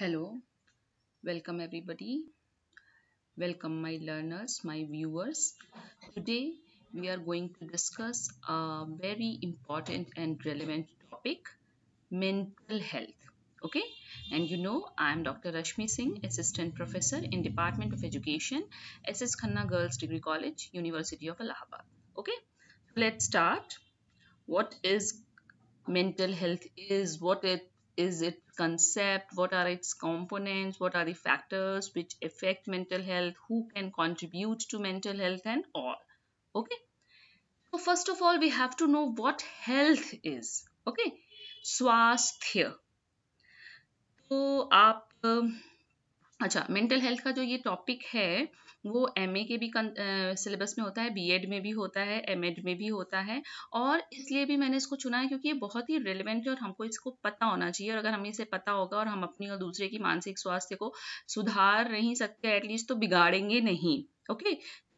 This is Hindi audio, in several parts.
Hello, welcome everybody. Welcome my learners, my viewers. Today we are going to discuss a very important and relevant topic, mental health. Okay, and you know I am Dr. Rashmi Singh, Assistant Professor in Department of Education, SS Khanna Girls Degree College, University of Allahabad. Okay, let's start. What is mental health is, what it is it concept what are its components what are the factors which affect mental health who can contribute to mental health and all okay so first of all we have to know what health is okay Swasthya. तो आप um, अच्छा मेंटल हेल्थ का जो ये टॉपिक है वो एम के भी सिलेबस में होता है बीएड में भी होता है एमएड में भी होता है और इसलिए भी मैंने इसको चुना है क्योंकि ये बहुत ही रेलिवेंट है और हमको इसको पता होना चाहिए और अगर हमें इसे पता होगा और हम अपनी और दूसरे की मानसिक स्वास्थ्य को सुधार नहीं सकते एटलीस्ट तो बिगाड़ेंगे नहीं ओके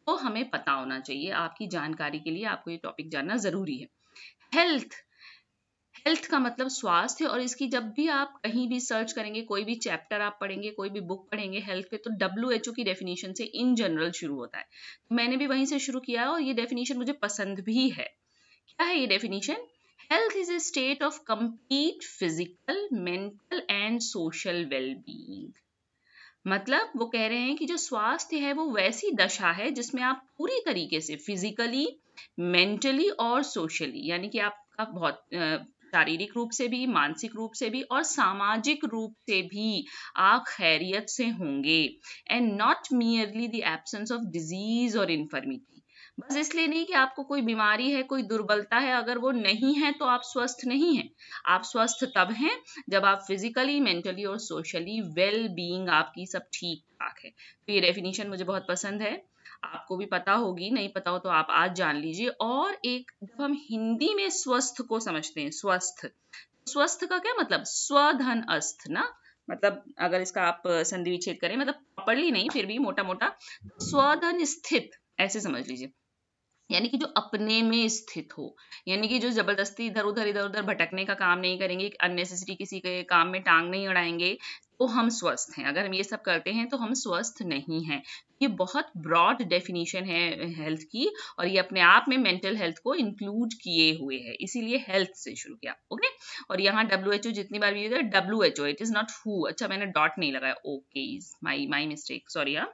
तो हमें पता होना चाहिए आपकी जानकारी के लिए आपको ये टॉपिक जानना ज़रूरी है हेल्थ हेल्थ का मतलब स्वास्थ्य और इसकी जब भी आप कहीं भी सर्च करेंगे कोई भी चैप्टर आप पढ़ेंगे कोई भी बुक पढ़ेंगे हेल्थ पे तो डब्ल्यू एच ओ की डेफिनेशन से इन जनरल शुरू होता है तो मैंने भी वहीं से शुरू किया और ये डेफिनेशन मुझे पसंद भी है क्या है ये definition health is a state of complete physical mental and social wellbeing मतलब वो कह रहे हैं कि जो स्वास्थ्य है वो वैसी दशा है जिसमें आप पूरी तरीके से फिजिकली मेंटली और सोशली यानी कि आपका बहुत शारीरिक रूप से भी मानसिक रूप से भी और सामाजिक रूप से भी आप खैरियत से होंगे and not merely the absence of disease और इन्फर्मिटी बस इसलिए नहीं कि आपको कोई बीमारी है कोई दुर्बलता है अगर वो नहीं है तो आप स्वस्थ नहीं हैं आप स्वस्थ तब हैं जब आप फिजिकली मेंटली और सोशली वेल बीइंग आपकी सब ठीक ठाक है तो ये डेफिनेशन मुझे बहुत पसंद है आपको भी पता होगी नहीं पता हो तो आप आज जान लीजिए और एक जब हम हिंदी में स्वस्थ को समझते हैं स्वस्थ स्वस्थ का क्या मतलब स्वधन अस्थ ना मतलब अगर इसका आप संधि विच्छेद करें मतलब प्रॉपरली नहीं फिर भी मोटा मोटा स्वधन स्थित ऐसे समझ लीजिए यानी कि जो अपने में स्थित हो यानी कि जो जबरदस्ती इधर उधर इधर उधर भटकने का काम नहीं करेंगे अननेसेसरी किसी के काम में टांग नहीं अड़ाएंगे तो हम स्वस्थ हैं अगर हम ये सब करते हैं तो हम स्वस्थ नहीं हैं ये बहुत ब्रॉड डेफिनेशन है हेल्थ की और ये अपने आप में मेंटल हेल्थ को इंक्लूड किए हुए है इसीलिए हेल्थ से शुरू किया ओके और यहाँ डब्ल्यू एच ओ जितनी बार भी W H O it is not who अच्छा मैंने डॉट नहीं लगाया okay is my my mistake sorry हाँ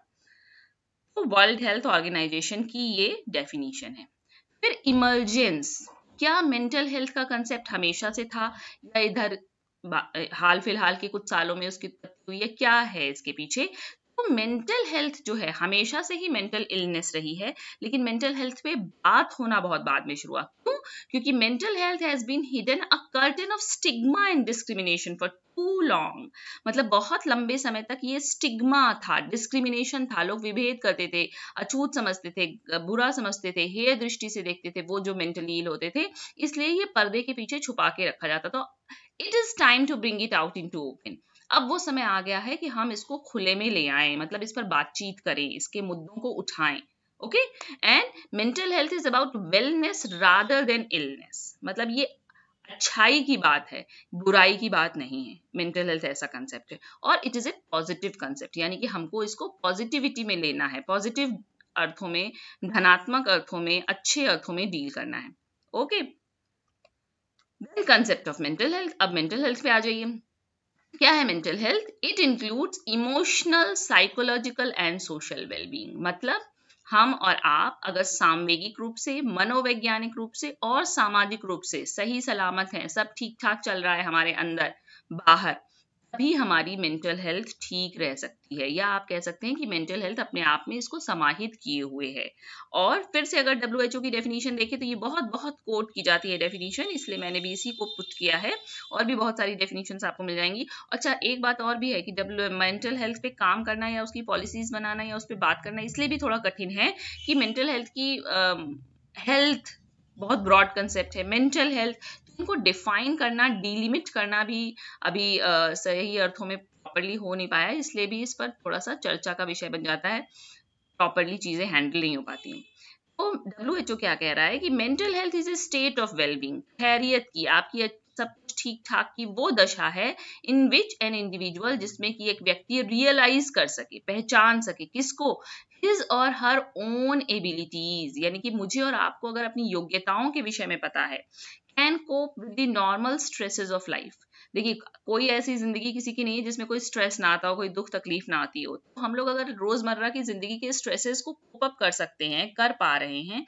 तो वर्ल्ड हेल्थ ऑर्गेनाइजेशन की ये डेफिनेशन है फिर इमरजेंस क्या मेंटल हेल्थ का कंसेप्ट हमेशा से था या इधर हाल फिलहाल के कुछ सालों में उसकी हुई है क्या है इसके पीछे मेंटल हेल्थ जो है हमेशा से ही मेंटल इलनेस रही है लेकिन मेंटल हेल्थ पे बात होना बहुत बाद में शुरू हुआ क्यों क्योंकि mental health has been hidden a curtain of stigma and discrimination for too long मतलब बहुत लंबे समय तक ये स्टिग्मा था डिस्क्रिमिनेशन था लोग विभेद करते थे अछूत समझते थे बुरा समझते थे हेय दृष्टि से देखते थे वो जो मेंटली इल होते थे इसलिए ये पर्दे के पीछे छुपा के रखा जाता था it is time to bring it out into open अब वो समय आ गया है कि हम इसको खुले में ले आए मतलब इस पर बातचीत करें इसके मुद्दों को उठाएं okay and mental health is about wellness rather than illness मतलब ये अच्छाई की बात है बुराई की बात नहीं है मेंटल हेल्थ ऐसा कंसेप्ट है और it is a positive concept यानी कि हमको इसको पॉजिटिविटी में लेना है पॉजिटिव अर्थों में धनात्मक अर्थों में अच्छे अर्थों में डील करना है okay concept of mental health अब मेंटल हेल्थ पे आ जाइए क्या है mental health it includes emotional psychological and social wellbeing मतलब हम और आप अगर सामवेगिक रूप से मनोवैज्ञानिक रूप से और सामाजिक रूप से सही सलामत हैं सब ठीक ठाक चल रहा है हमारे अंदर बाहर तभी हमारी मेंटल हेल्थ ठीक रह सकती है या आप कह सकते हैं कि मेंटल हेल्थ अपने आप में इसको समाहित किए हुए है और फिर से अगर डब्ल्यू एच ओ की डेफिनेशन देखें तो ये बहुत बहुत कोट की जाती है डेफिनेशन इसलिए मैंने भी इसी को पुट किया है और भी बहुत सारी डेफिनेशन आपको मिल जाएंगी अच्छा एक बात और भी है कि डब्ल्यू मेंटल हेल्थ पे काम करना या उसकी पॉलिसीज बनाना या उस पर बात करना इसलिए भी थोड़ा कठिन है कि मेंटल हेल्थ की हेल्थ uh, बहुत ब्रॉड कंसेप्ट है मेंटल हेल्थ को डिफाइन करना डिलिमिट करना भी अभी सही अर्थों में प्रॉपरली हो नहीं पाया इसलिए भी इस पर थोड़ा सा चर्चा का विषय बन जाता है प्रॉपरली चीज़ें हैंडल नहीं हो पाती हैं तो डब्ल्यू एच ओ क्या कह रहा है कि mental health is a state of wellbeing खैरियत की आपकी सब ठीक ठाक की वो दशा है इन विच एन इंडिविजुअल जिसमें कि एक व्यक्ति रियलाइज कर सके पहचान सके किसको हिज और हर ओन एबिलिटीज यानी कि मुझे और आपको अगर अपनी योग्यताओं के विषय में पता है can cope with the normal stresses of life देखिए कोई ऐसी जिंदगी किसी की नहीं है जिसमें कोई स्ट्रेस ना आता हो कोई दुख तकलीफ ना आती हो तो हम लोग अगर रोजमर्रा की जिंदगी के स्ट्रेसेस को कोप अप कर सकते हैं कर पा रहे हैं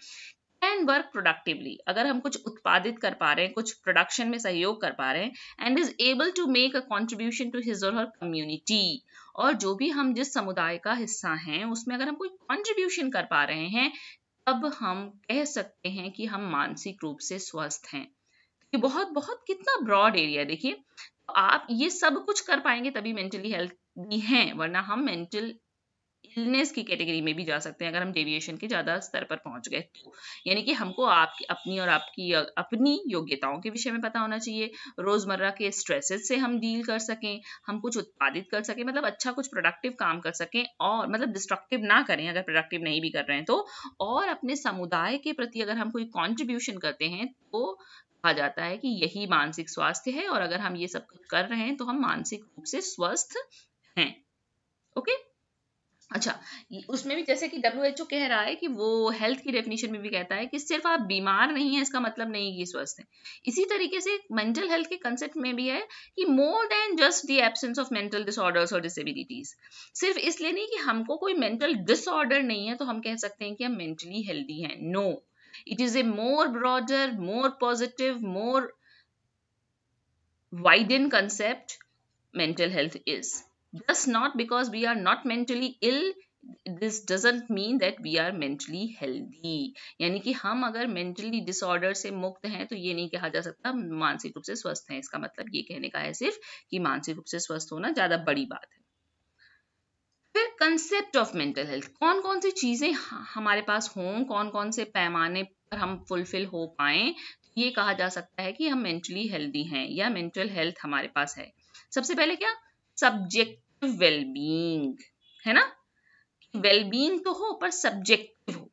एंड वर्क प्रोडक्टिवली अगर हम कुछ उत्पादित कर पा रहे हैं कुछ प्रोडक्शन में सहयोग कर पा रहे हैं and is able to make a contribution to his और हर कम्युनिटी और जो भी हम जिस समुदाय का हिस्सा हैं उसमें अगर हम कोई कॉन्ट्रीब्यूशन कर पा रहे हैं तब हम कह सकते हैं कि हम मानसिक रूप से स्वस्थ हैं ये बहुत बहुत कितना ब्रॉड एरिया देखिए आप ये सब कुछ कर पाएंगे तभी मेंटली हेल्थ भी हैं वरना हम मेंटल इलनेस की कैटेगरी में भी जा सकते हैं अगर हम डेविएशन के ज़्यादा स्तर पर पहुंच गए तो यानी कि हमको आप अपनी और आपकी अपनी योग्यताओं के विषय में पता होना चाहिए रोज़मर्रा के स्ट्रेसेस से हम डील कर सकें हम कुछ उत्पादित कर सकें मतलब अच्छा कुछ प्रोडक्टिव काम कर सकें और मतलब डिस्ट्रक्टिव ना करें अगर प्रोडक्टिव नहीं भी कर रहे हैं तो और अपने समुदाय के प्रति अगर हम कोई कॉन्ट्रीब्यूशन करते हैं तो कहा जाता है कि यही मानसिक स्वास्थ्य है और अगर हम ये सब कुछ कर रहे हैं तो हम मानसिक रूप से स्वस्थ हैं ओके okay? अच्छा उसमें भी जैसे कि डब्ल्यू एच ओ कह रहा है कि वो हेल्थ की डेफिनेशन में भी कहता है कि सिर्फ आप बीमार नहीं है इसका मतलब नहीं कि स्वस्थ है इसी तरीके से मेंटल हेल्थ के कंसेप्ट में भी है कि more than just the absence of mental disorders और डिसेबिलिटीज सिर्फ इसलिए नहीं कि हमको कोई मेंटल डिसऑर्डर नहीं है तो हम कह सकते हैं कि हम मेंटली हेल्दी हैं no it is a more broader more positive more widen concept mental health is just not because we are not mentally ill this doesn't mean that we are mentally healthy यानी कि हम अगर मेंटली डिसऑर्डर से मुक्त हैं तो ये नहीं कहा जा सकता मानसिक रूप से स्वस्थ हैं इसका मतलब ये कहने का है सिर्फ कि मानसिक रूप से स्वस्थ होना ज्यादा बड़ी बात है फिर कंसेप्ट ऑफ मेंटल हेल्थ कौन कौन सी चीजें हमारे पास हों कौन कौन से पैमाने पर हम फुलफिल हो पाए तो ये कहा जा सकता है कि हम मेंटली हेल्दी हैं या मेंटल हेल्थ हमारे पास है सबसे पहले क्या सब्जेक्ट वेलबींग है ना वेलबींग तो हो पर सब्जेक्टिव हो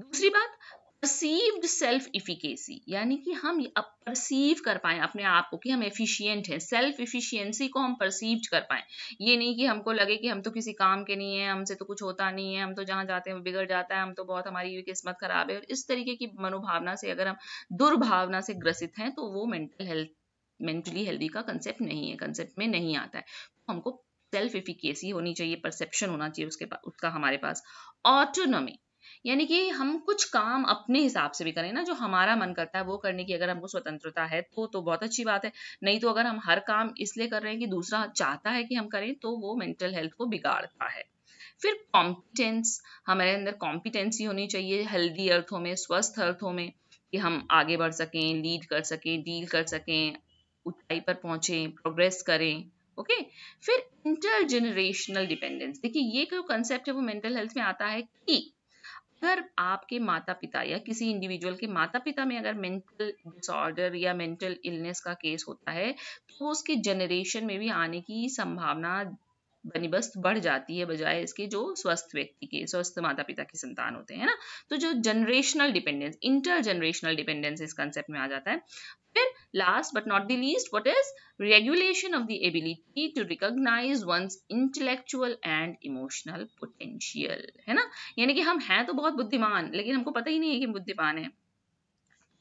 दूसरी बात परसीव्ड सेल्फ इफिकेसी यानी कि हम परसीव कर पाए अपने आप को कि हम एफिशिएंट हैं सेल्फ इफिशियंसी को हम परसीव कर पाए ये नहीं कि हमको लगे कि हम तो किसी काम के नहीं है हमसे तो कुछ होता नहीं है हम तो जहाँ जाते हैं बिगड़ जाता है हम तो बहुत हमारी किस्मत खराब है और इस तरीके की मनोभावना से अगर हम दुर्भावना से ग्रसित हैं तो वो मेंटल हेल्थ मेंटली हेल्दी का कंसेप्ट नहीं है कंसेप्ट में नहीं आता है हमको सेल्फ एफिकेसी होनी चाहिए परसेप्शन होना चाहिए उसके पास उसका हमारे पास ऑटोनॉमी यानी कि हम कुछ काम अपने हिसाब से भी करें ना जो हमारा मन करता है वो करने की अगर हमको स्वतंत्रता है तो तो बहुत अच्छी बात है नहीं तो अगर हम हर काम इसलिए कर रहे हैं कि दूसरा चाहता है कि हम करें तो वो मेंटल हेल्थ को बिगाड़ता है फिर कॉम्पिटेंस हमारे अंदर कॉम्पिटेंसी होनी चाहिए हेल्दी अर्थों में स्वस्थ अर्थों में कि हम आगे बढ़ सकें लीड कर सकें डील कर सकें ऊंचाई पर पहुंचे प्रोग्रेस करें ओके okay? फिर इंटरजेनरेशनल डिपेंडेंस देखिए ये जो कंसेप्ट है वो मेंटल हेल्थ में आता है कि अगर आपके माता पिता या किसी इंडिविजुअल के माता पिता में अगर मेंटल डिसऑर्डर या मेंटल इलनेस का केस होता है तो उसके जनरेशन में भी आने की संभावना बनीबस्त बढ़ जाती है बजाय इसके जो स्वस्थ व्यक्ति के स्वस्थ माता पिता के संतान होते हैं ना तो जो generational dependence inter generational dependence इस कंसेप्ट में आ जाता है फिर last but not the least what is regulation of the ability to recognise one's intellectual and emotional potential है ना यानी कि हम हैं तो बहुत बुद्धिमान लेकिन हमको पता ही नहीं है कि बुद्धिमान है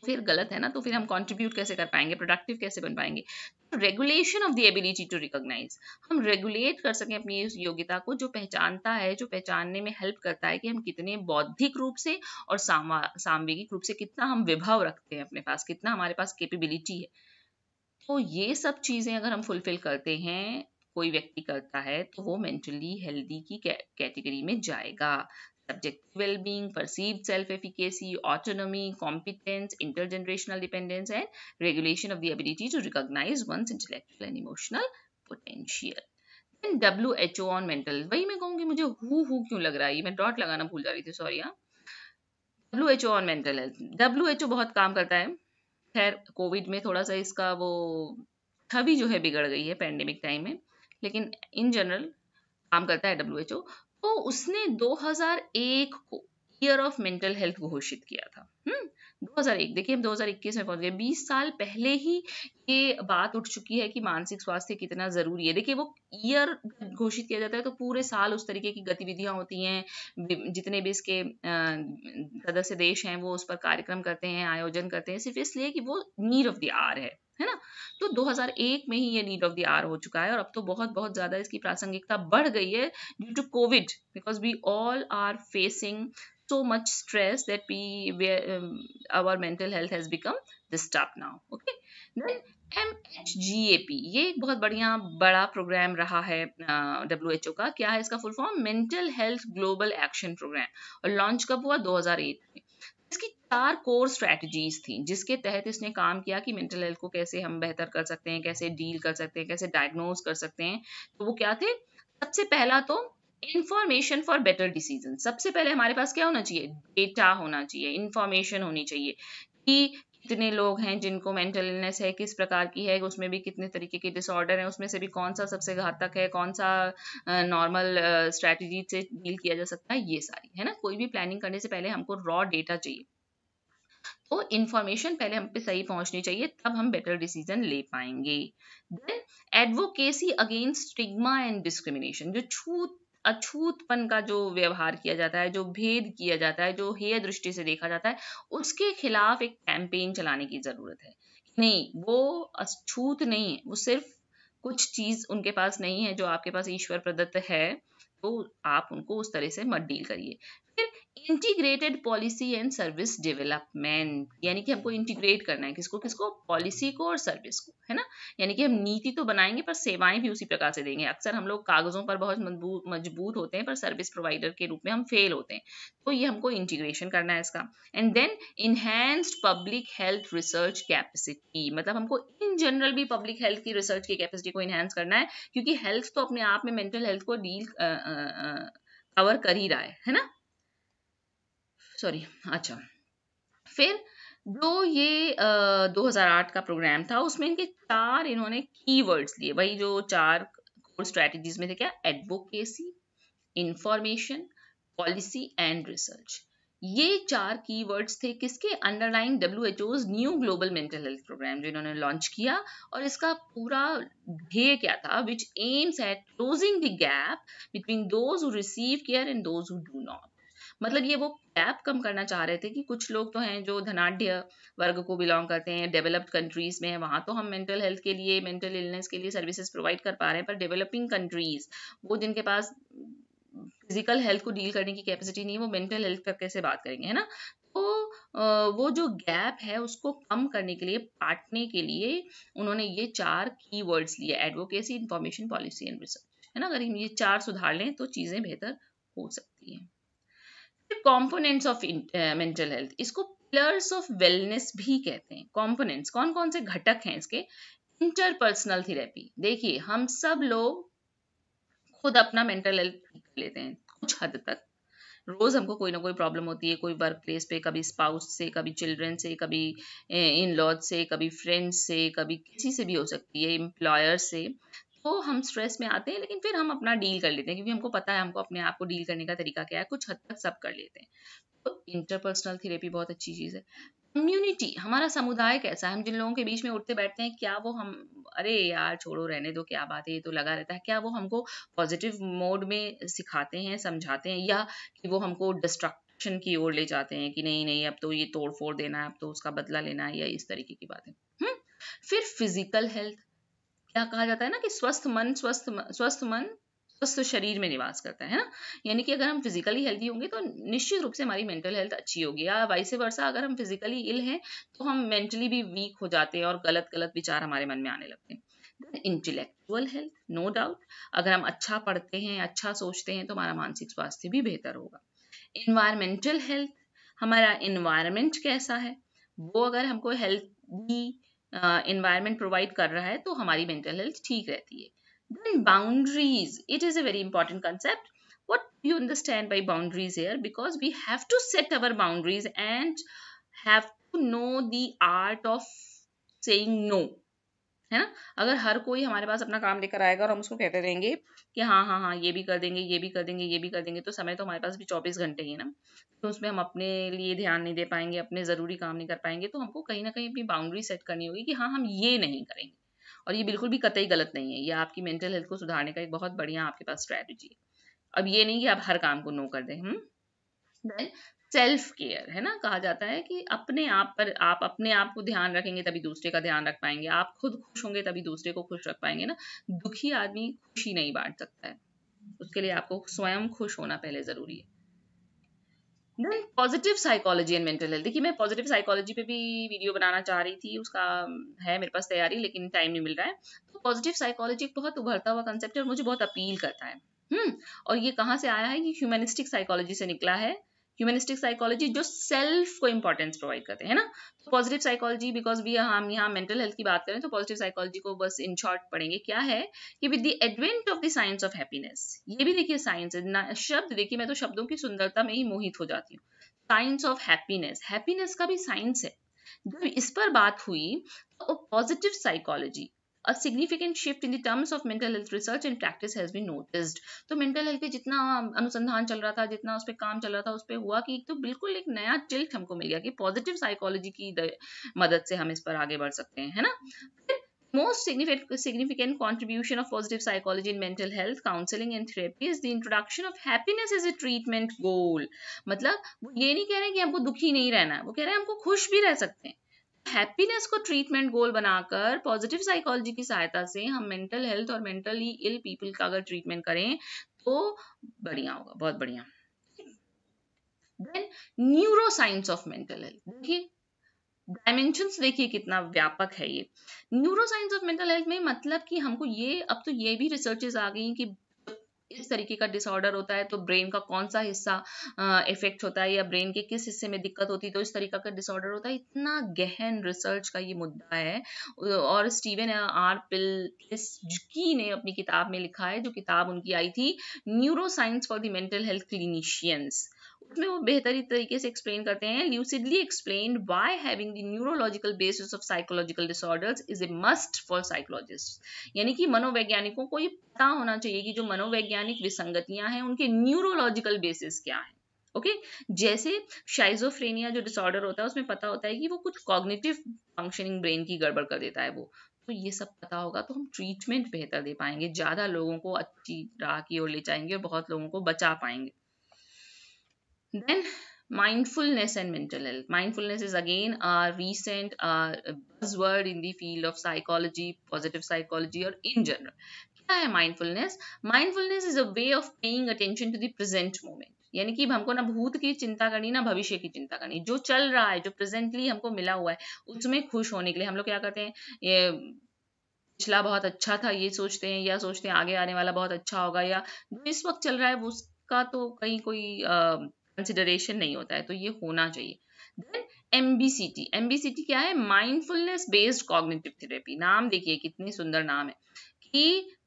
फिर गलत है ना तो फिर हम कॉन्ट्रीब्यूट कैसे कर पाएंगे प्रोडक्टिव कैसे बन पाएंगे regulation of the ability to recognise हम रेगुलेट कर सकें अपनी इस योग्यता को जो पहचानता है जो पहचानने में हेल्प करता है कि हम कितने बौद्धिक रूप से और सामवेगिक रूप से कितना हम विभव रखते हैं अपने पास कितना हमारे पास केपेबिलिटी है तो ये सब चीज़ें अगर हम फुलफिल करते हैं कोई व्यक्ति करता है तो वो मेंटली हेल्दी की कैटेगरी में जाएगा subjective well-being, perceived self-efficacy, autonomy, competence, intergenerational dependence, and regulation of the ability to recognize one's intellectual and emotional potential. Then WHO on mental. वही मैं कहूँगी मुझे who who क्यों लग रहा है ये मैं डॉट लगाना भूल जा रही थी सॉरी हाँ WHO on mental health. WHO बहुत काम करता है खैर कोविड में थोड़ा सा इसका वो छवि जो है बिगड़ गई है पैंडेमिक टाइम में लेकिन इन जनरल काम करता है डब्ल्यू तो उसने 2001 को ईयर ऑफ मेंटल हेल्थ घोषित किया था हम्म 2001 देखिए हम 2021 में पहुंच गए 20 साल पहले ही ये बात उठ चुकी है कि मानसिक स्वास्थ्य कितना जरूरी है देखिए वो ईयर घोषित किया जाता है तो पूरे साल उस तरीके की गतिविधियां होती हैं जितने भी इसके सदस्य देश हैं वो उस पर कार्यक्रम करते हैं आयोजन करते हैं सिर्फ इसलिए कि वो नीड ऑफ द आर है है ना तो 2001 में ही ये नीड ऑफ द आर हो चुका है और अब तो बहुत बहुत ज़्यादा इसकी प्रासंगिकता बढ़ गई है due to covid because we all are facing so much stress that we our mental health has become disturb now okay then M H G A P ये एक बहुत बढ़िया बड़ा प्रोग्राम रहा है डब्ल्यू एच ओ का क्या है इसका full form mental health global action programme और लॉन्च कब हुआ दो हजार एट में चार कोर स्ट्रैटेजीज थी जिसके तहत इसने काम किया कि मेंटल हेल्थ को कैसे हम बेहतर कर सकते हैं कैसे डील कर सकते हैं कैसे डायग्नोज कर सकते हैं तो वो क्या थे सबसे पहला तो इन्फॉर्मेशन फॉर बेटर डिसीजन सबसे पहले हमारे पास क्या होना चाहिए डेटा होना चाहिए इन्फॉर्मेशन होनी चाहिए कि कितने लोग हैं जिनको मेंटल इलनेस है किस प्रकार की है उसमें भी कितने तरीके के डिसऑर्डर हैं उसमें से भी कौन सा सबसे घातक है कौन सा नॉर्मल स्ट्रैटेजी से डील किया जा सकता है ये सारी है ना कोई भी प्लानिंग करने से पहले हमको रॉ डेटा चाहिए तो इंफॉर्मेशन पहले हम पे सही पहुंचनी चाहिए तब हम बेटर डिसीजन ले पाएंगे then advocacy against stigma and discrimination जो छूत अछूतपन का जो व्यवहार किया जाता है जो भेद किया जाता है जो हेय दृष्टि से देखा जाता है उसके खिलाफ एक कैंपेन चलाने की जरूरत है नहीं वो अछूत नहीं है वो सिर्फ कुछ चीज उनके पास नहीं है जो आपके पास ईश्वर प्रदत्त है तो आप उनको उस तरह से मत डील करिए integrated policy and service development यानी कि हमको इंटीग्रेट करना है किसको किसको पॉलिसी को और सर्विस को है ना यानी कि हम नीति तो बनाएंगे पर सेवाएं भी उसी प्रकार से देंगे अक्सर हम लोग कागजों पर बहुत मजबूत होते हैं पर सर्विस प्रोवाइडर के रूप में हम फेल होते हैं तो ये हमको इंटीग्रेशन करना है इसका and then enhanced public health research capacity मतलब हमको इन जनरल भी पब्लिक हेल्थ की रिसर्च की कैपेसिटी को इनहेंस करना है क्योंकि हेल्थ तो अपने आप में मेंटल हेल्थ को डील कवर कर ही रहा है है ना सॉरी अच्छा फिर जो ये आ, 2008 का प्रोग्राम था उसमें इनके चार इन्होंने कीवर्ड्स लिए वही जो चार कोर स्ट्रेटजीज में थे क्या advocacy information policy and research ये चार कीवर्ड्स थे किसके underlying W H O's new global mental health programme जो इन्होंने लॉन्च किया और इसका पूरा ध्येय क्या था which aims at closing the gap between those who receive care and those who do not मतलब ये वो गैप कम करना चाह रहे थे कि कुछ लोग तो हैं जो धनाढ़ वर्ग को बिलोंग करते हैं डेवलप्ड कंट्रीज में हैं वहाँ तो हम मेंटल हेल्थ के लिए मेंटल इलनेस के लिए सर्विसेज प्रोवाइड कर पा रहे हैं पर डेवलपिंग कंट्रीज वो जिनके पास फिजिकल हेल्थ को डील करने की कैपेसिटी नहीं है वो मेंटल हेल्थ का कैसे बात करेंगे है ना तो वो जो गैप है उसको कम करने के लिए पाटने के लिए उन्होंने ये चार की वर्ड्स लिए advocacy information policy and research है ना अगर हम ये चार सुधार लें तो चीज़ें बेहतर हो सकती हैं कॉम्पोनेंट्स ऑफ मेंटल हेल्थ इसको पिलर्स ऑफ वेलनेस भी कहते हैं कॉम्पोनेंट्स कौन कौन से घटक हैं इसके इंटरपर्सनल थेरेपी देखिए हम सब लोग खुद अपना मेंटल हेल्थ ठीक कर लेते हैं कुछ हद तक रोज हमको कोई ना कोई प्रॉब्लम होती है कोई वर्क प्लेस पे कभी स्पाउस से कभी चिल्ड्रन से कभी इन uh, लॉज से कभी फ्रेंड्स से कभी किसी से भी हो सकती है एम्प्लॉयर से तो हम स्ट्रेस में आते हैं लेकिन फिर हम अपना डील कर लेते हैं क्योंकि हमको पता है हमको अपने आप को डील करने का तरीका क्या है कुछ हद तक सब कर लेते हैं तो इंटरपर्सनल थेरेपी बहुत अच्छी चीज़ है कम्युनिटी हमारा समुदाय कैसा है हम जिन लोगों के बीच में उठते बैठते हैं क्या वो हम अरे यार छोड़ो रहने दो क्या बात है ये तो लगा रहता है क्या वो हमको पॉजिटिव मोड में सिखाते हैं समझाते हैं या कि वो हमको डिस्ट्रक्शन की ओर ले जाते हैं कि नहीं नहीं अब तो ये तोड़ फोड़ देना है अब तो उसका बदला लेना है या इस तरीके की बातें हम्म, फिर फिजिकल हेल्थ क्या कहा जाता है ना कि स्वस्थ मन स्वस्थ स्वस्थ मन स्वस्थ शरीर में निवास करता है ना यानी कि अगर हम फिजिकली हेल्थी होंगे तो निश्चित रूप से हमारी मेंटल हेल्थ अच्छी होगी या वाइस वर्षा अगर हम फिजिकली इल हैं तो हम मेंटली भी वीक हो जाते हैं और गलत गलत विचार हमारे मन में आने लगते हैं इंटेलेक्चुअल हेल्थ नो डाउट अगर हम अच्छा पढ़ते हैं अच्छा सोचते हैं तो हमारा मानसिक स्वास्थ्य भी बेहतर होगा इन्वायरमेंटल हेल्थ हमारा इन्वायरमेंट कैसा है वो अगर हमको हेल्थी इन्वायरमेंट प्रोवाइड कर रहा है तो हमारी मेंटल हेल्थ ठीक रहती है then boundaries it is a very important concept what you understand by boundaries here because we have to set our boundaries and have to know the art of saying no है ना अगर हर कोई हमारे पास अपना काम लेकर आएगा और हम उसको कहते रहेंगे कि हाँ हाँ हाँ ये भी कर देंगे ये भी कर देंगे ये भी कर देंगे तो समय तो हमारे पास भी चौबीस घंटे ही है ना तो उसमें हम अपने लिए ध्यान नहीं दे पाएंगे अपने ज़रूरी काम नहीं कर पाएंगे तो हमको कहीं ना कहीं अपनी बाउंड्री सेट करनी होगी कि हाँ हम ये नहीं करेंगे और ये बिल्कुल भी कतई गलत नहीं है ये आपकी मेंटल हेल्थ को सुधारने का एक बहुत बढ़िया आपके पास स्ट्रैटेजी है अब ये नहीं कि आप हर काम को नो कर दें हम हम्म? देन सेल्फ केयर है ना कहा जाता है कि अपने आप पर आप अपने आप को ध्यान रखेंगे तभी दूसरे का ध्यान रख पाएंगे आप खुद खुश होंगे तभी दूसरे को खुश रख पाएंगे ना दुखी आदमी खुशी नहीं बांट सकता है उसके लिए आपको स्वयं खुश होना पहले जरूरी है positive psychology and mental health देखिए मैं पॉजिटिव साइकोलॉजी पे भी वीडियो बनाना चाह रही थी उसका है मेरे पास तैयारी लेकिन टाइम नहीं मिल रहा है तो पॉजिटिव साइकोलॉजी एक बहुत उभरता हुआ कंसेप्ट है और मुझे बहुत अपील करता है हम्म और ये कहाँ से आया है ये ह्यूमनिस्टिक साइकोलॉजी से निकला है ह्यूमनिस्टिक साइकोलॉजी जो सेल्फ को इंपॉर्टेंस प्रोवाइड करते हैं ना पॉजिटिव साइकोलॉजी बिकॉज वी हम यहाँ मेंटल हेल्थ की बात करें तो पॉजिटिव साइकोलॉजी को बस इन शॉर्ट पढ़ेंगे क्या है कि with the advent of the science of happiness ये भी देखिए साइंस है शब्द देखिए मैं तो शब्दों की सुंदरता में ही मोहित हो जाती हूँ साइंस ऑफ हैप्पीनेस हैप्पीनेस का भी साइंस है जब इस पर बात हुई तो positive psychology a significant shift in the terms of mental health research and practice has been noticed तो mental health पे जितना अनुसंधान चल रहा था जितना उस पर काम चल रहा था उस पर हुआ कि तो बिल्कुल एक नया टिल्ट हमको मिल गया कि पॉजिटिव साइकोलॉजी की मदद से हम इस पर आगे बढ़ सकते हैं है ना most significant, significant contribution of positive psychology in mental health counseling and therapy is the introduction of happiness as a treatment goal मतलब वो ये नहीं कह रहे हैं कि हमको दुखी नहीं रहना वो कह रहे हैं हमको खुश भी रह सकते हैं हैप्पीनेस को ट्रीटमेंट गोल बनाकर पॉजिटिव साइकोलॉजी की सहायता से हम मेंटल हेल्थ और मेंटली इल पीपल का अगर ट्रीटमेंट करें तो बढ़िया होगा बहुत बढ़िया then neuroscience of mental health देखिए डायमेंशन देखिए कितना व्यापक है ये neuroscience of mental health में मतलब कि हमको ये अब तो ये भी रिसर्चेज आ गई कि इस तरीके का डिसऑर्डर होता है तो ब्रेन का कौन सा हिस्सा इफेक्ट होता है या ब्रेन के किस हिस्से में दिक्कत होती है तो इस तरीका का डिसऑर्डर होता है इतना गहन रिसर्च का ये मुद्दा है और स्टीवन आर पिलकी की ने अपनी किताब में लिखा है जो किताब उनकी आई थी neuroscience for the mental health clinicians इसमें वो बेहतरीन तरीके से एक्सप्लेन करते हैं lucidly explain why having the neurological basis of psychological disorders is a must for psychologist यानी कि मनोवैज्ञानिकों को ये पता होना चाहिए कि जो मनोवैज्ञानिक विसंगतियां हैं उनके न्यूरोलॉजिकल बेसिस क्या है ओके okay? जैसे शाइजोफ्रेनिया जो डिसऑर्डर होता है उसमें पता होता है कि वो कुछ कॉग्निटिव फंक्शनिंग ब्रेन की गड़बड़ कर देता है वो तो ये सब पता होगा तो हम ट्रीटमेंट बेहतर दे पाएंगे ज़्यादा लोगों को अच्छी राह की ओर ले जाएंगे और बहुत लोगों को बचा पाएंगे Then mindfulness and mental health. Mindfulness is again a recent uh, buzzword in the field of psychology, positive psychology, or in general. क्या है mindfulness? Mindfulness is a way of paying attention to the present moment. यानी कि हमको ना भूत की चिंता करनी ना भविष्य की चिंता करनी जो चल रहा है जो प्रेजेंटली हमको मिला हुआ है उसमें खुश होने के लिए हम लोग क्या करते हैं ये पिछला बहुत अच्छा था ये सोचते हैं या सोचते हैं आगे आने वाला बहुत अच्छा होगा या जो इस वक्त चल रहा है उसका तो कहीं कोई आ, कंसिडरेशन नहीं होता है तो ये होना चाहिए देन एमबीसीटी एमबीसीटी क्या है माइंडफुलनेस बेस्ड कॉग्निटिव थेरेपी नाम देखिए कितनी सुंदर नाम है कि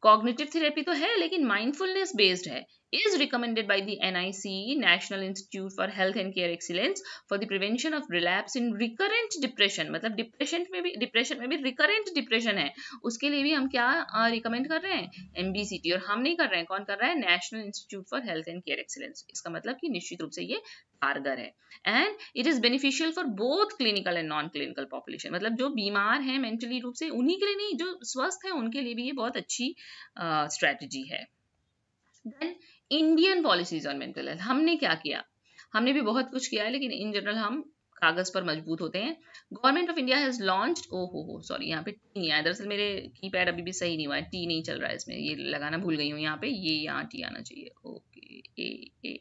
कॉग्निटिव थेरेपी तो है लेकिन माइंडफुलनेस बेस्ड है is recommended by the NICE, National Institute for Health and Care Excellence, for the prevention of relapse in recurrent depression. मतलब depression में भी depression में भी recurrent depression है उसके लिए भी हम क्या रिकमेंड uh, कर रहे हैं एमबीसीटी और हम नहीं कर रहे हैं कौन कर रहा है National Institute for Health and Care Excellence इसका मतलब कि निश्चित रूप से ये कारगर है and it is beneficial for both clinical and non clinical population मतलब जो बीमार है मेंटली रूप से उन्हीं के लिए नहीं जो स्वस्थ है उनके लिए भी ये बहुत अच्छी स्ट्रेटजी uh, है then Indian policies on mental health हमने क्या किया हमने भी बहुत कुछ किया है लेकिन इन जनरल हम कागज पर मजबूत होते हैं Government of India has launch ओ हो हो सॉरी यहाँ पे टी नहीं आया दरअसल मेरे की पैड अभी भी सही नहीं हुआ है टी नहीं चल रहा है इसमें ये लगाना भूल गई हूँ यहाँ पे ये यहाँ टी आना चाहिए ओके ए ए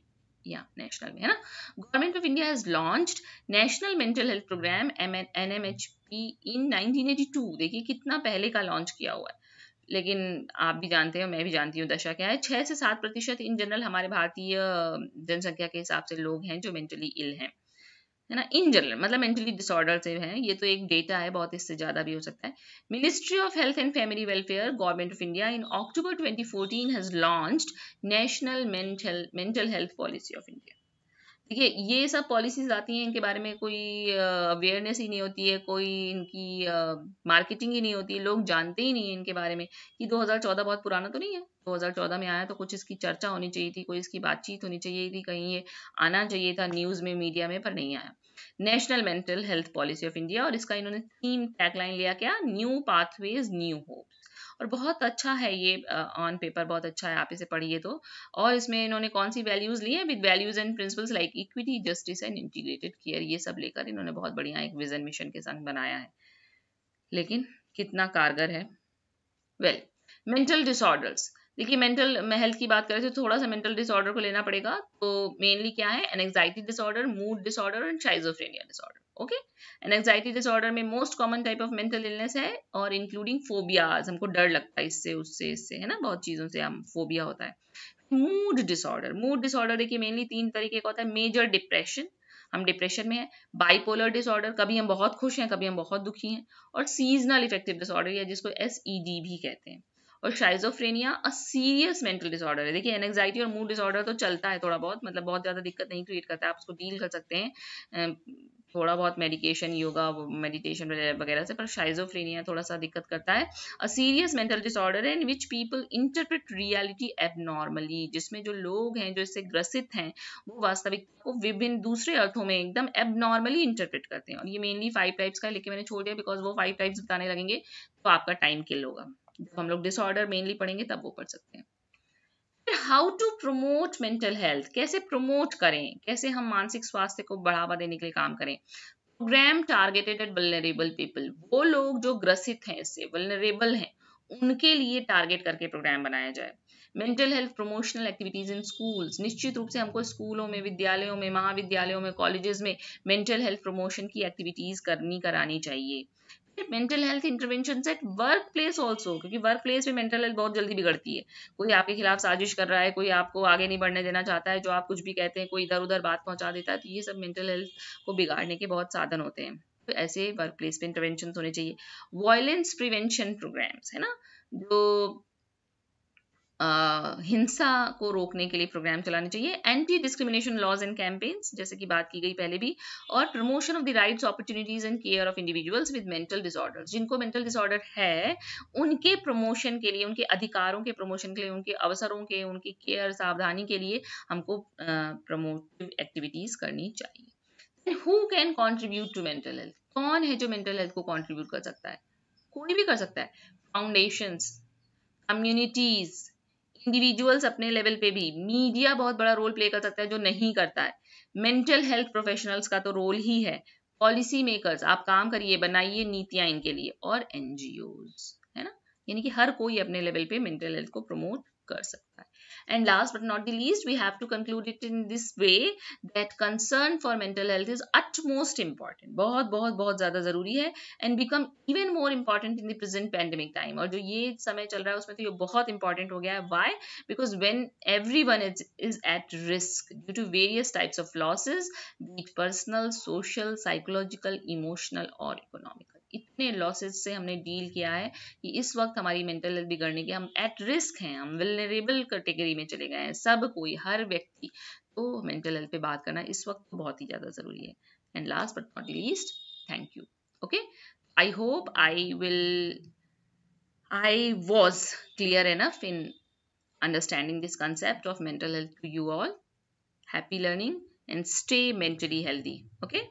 या नेशनल में है ना Government of India has launch National Mental health Programme N M H P in nineteen eighty two देखिए कितना पहले का लॉन्च किया हुआ है लेकिन आप भी जानते हैं मैं भी जानती हूँ दशा क्या है छः से सात प्रतिशत इन जनरल हमारे भारतीय जनसंख्या के हिसाब से लोग हैं जो मेंटली इल हैं है ना इन जनरल मतलब मेंटली डिसऑर्डर से हैं ये तो एक डेटा है बहुत इससे ज़्यादा भी हो सकता है Ministry of Health and Family Welfare Government of India in October twenty fourteen has launch National Mental Health Policy of India ठीक है ये सब पॉलिसीज आती हैं इनके बारे में कोई अवेयरनेस ही नहीं होती है कोई इनकी मार्केटिंग ही नहीं होती है लोग जानते ही नहीं है इनके बारे में कि 2014 बहुत पुराना तो नहीं है 2014 में आया तो कुछ इसकी चर्चा होनी चाहिए थी कोई इसकी बातचीत होनी चाहिए थी कहीं ये आना चाहिए था न्यूज़ में मीडिया में पर नहीं आया National Mental Health Policy of India और इसका इन्होंने थीम टैगलाइन लिया क्या न्यू पाथवेज न्यू होप और बहुत अच्छा है ये ऑन पेपर बहुत अच्छा है आप इसे पढ़िए तो और इसमें इन्होंने कौन सी वैल्यूज ली है with values and principles like equity justice and integrated care ये सब लेकर इन्होंने बहुत बढ़िया एक विजन मिशन के संग बनाया है लेकिन कितना कारगर है वेल मेंटल डिसऑर्डर्स देखिए मेंटल हेल्थ की बात करें तो थोड़ा सा मेंटल डिसऑर्डर को लेना पड़ेगा तो मेनली क्या है anxiety disorder mood disorder and schizophrenia disorder okay and anxiety disorder में most common type of mental illness है और इंक्लूडिंग फोबियाज हमको डर लगता है इससे उससे इससे है ना बहुत चीज़ों से हम फोबिया होता है मूड डिसऑर्डर मूड डिसऑर्डर देखिए मेनली तीन तरीके का होता है मेजर डिप्रेशन हम डिप्रेशन में है बाइपोलर डिसऑर्डर कभी हम बहुत खुश हैं कभी हम बहुत दुखी हैं और सीजनल इफेक्टिव डिसऑर्डर या जिसको एस e भी कहते हैं और schizophrenia a serious mental disorder है देखिए एनजाइटी और मूड डिसऑर्डर तो चलता है थोड़ा बहुत मतलब बहुत ज़्यादा दिक्कत नहीं क्रिएट करता है आप उसको डील कर सकते हैं थोड़ा बहुत मेडिकेशन योगा मेडिटेशन वगैरह से पर शाइजोफ्रेनिया थोड़ा सा दिक्कत करता है अ सीरियस मेंटल डिसऑर्डर है in which people interpret reality abnormally जिसमें जो लोग हैं जो इससे ग्रसित हैं वो वास्तविकता को विभिन्न दूसरे अर्थों में एकदम एबनॉर्मली इंटरप्रेट करते हैं और ये मेनली फाइव टाइप्स का लेकिन मैंने छोड़ दिया बिकॉज वो फाइव टाइप्स बताने लगेंगे तो आपका टाइम किल होगा जब हम लोग डिसऑर्डर मेनली पढ़ेंगे तब वो पढ़ सकते हैं how to promote mental health कैसे प्रमोट करें कैसे हम मानसिक स्वास्थ्य को बढ़ावा देने के लिए काम करें programme targeted at vulnerable people वो लोग जो ग्रसित हैं इससे वलनरेबल हैं उनके लिए टारगेट करके प्रोग्राम बनाया जाए mental health promotional activities in schools निश्चित रूप से हमको स्कूलों में विद्यालयों में महाविद्यालयों में कॉलेजेस में मेंटल हेल्थ प्रमोशन की एक्टिविटीज करनी करानी चाहिए mental health intervention at workplace also क्योंकि वर्क प्लेस में मेंटल हेल्थ बहुत जल्दी बिगड़ती है कोई आपके खिलाफ साजिश कर रहा है कोई आपको आगे नहीं बढ़ने देना चाहता है जो आप कुछ भी कहते हैं कोई इधर उधर बात पहुंचा देता है तो ये सब मेंटल हेल्थ को बिगाड़ने के बहुत साधन होते हैं तो ऐसे वर्क प्लेस पे इंटरवेंशन होने चाहिए वॉयलेंस प्रिवेंशन प्रोग्राम्स है ना जो हिंसा को रोकने के लिए प्रोग्राम चलाने चाहिए anti discrimination laws and campaigns जैसे कि बात की गई पहले भी और promotion of the rights opportunities and care of individuals with mental disorders जिनको मेंटल डिसऑर्डर है उनके प्रमोशन के लिए उनके अधिकारों के प्रमोशन के लिए उनके अवसरों के उनकी केयर सावधानी के लिए हमको प्रमोटिव uh, एक्टिविटीज करनी चाहिए who can contribute to mental health कौन है जो मेंटल हेल्थ को कॉन्ट्रीब्यूट कर सकता है कोई भी कर सकता है फाउंडेशंस कम्युनिटीज़ इंडिविजुअल्स अपने लेवल पे भी मीडिया बहुत बड़ा रोल प्ले कर सकता है जो नहीं करता है मेंटल हेल्थ प्रोफेशनल्स का तो रोल ही है पॉलिसी मेकर्स आप काम करिए बनाइए नीतियां इनके लिए और एनजीओ है ना यानी कि हर कोई अपने लेवल पे मेंटल हेल्थ को प्रमोट कर सकता And last but not the least, we have to conclude it in this way that concern for mental health is utmost important. बहुत बहुत बहुत ज़्यादा ज़रूरी है and become even more important in the present pandemic time. और जो ये समय चल रहा है उसमें तो ये बहुत important हो गया है. Why? Because when everyone is, is at risk due to various types of losses, be it personal, social, psychological, emotional or economical. इतने लॉसेज से हमने डील किया है कि इस वक्त हमारी मेंटल हेल्थ बिगड़ने की हम एट रिस्क हैं हम वेलरेबल कैटेगरी में चले गए हैं सब कोई हर व्यक्ति तो मेंटल हेल्थ पे बात करना इस वक्त बहुत ही ज़्यादा ज़रूरी है and last but not least thank you okay I hope I will I was clear enough in understanding this concept of mental health to you all happy learning and stay mentally healthy. Okay.